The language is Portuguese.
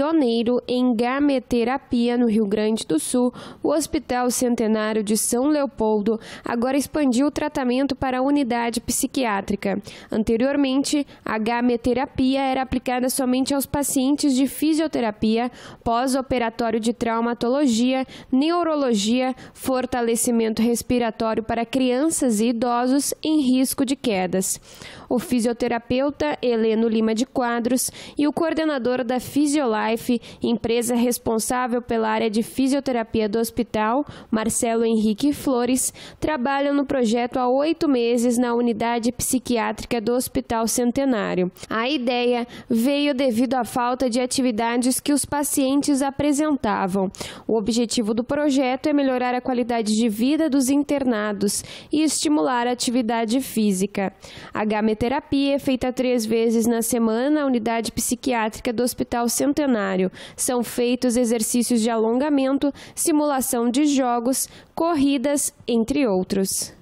pioneiro em gameterapia no Rio Grande do Sul, o Hospital Centenário de São Leopoldo agora expandiu o tratamento para a unidade psiquiátrica. Anteriormente, a gameterapia era aplicada somente aos pacientes de fisioterapia, pós-operatório de traumatologia, neurologia, fortalecimento respiratório para crianças e idosos em risco de quedas. O fisioterapeuta Heleno Lima de Quadros e o coordenador da Fisiolai Life, empresa responsável pela área de fisioterapia do hospital, Marcelo Henrique Flores, trabalham no projeto há oito meses na unidade psiquiátrica do Hospital Centenário. A ideia veio devido à falta de atividades que os pacientes apresentavam. O objetivo do projeto é melhorar a qualidade de vida dos internados e estimular a atividade física. A gameterapia é feita três vezes na semana na unidade psiquiátrica do Hospital Centenário cenário. São feitos exercícios de alongamento, simulação de jogos, corridas, entre outros.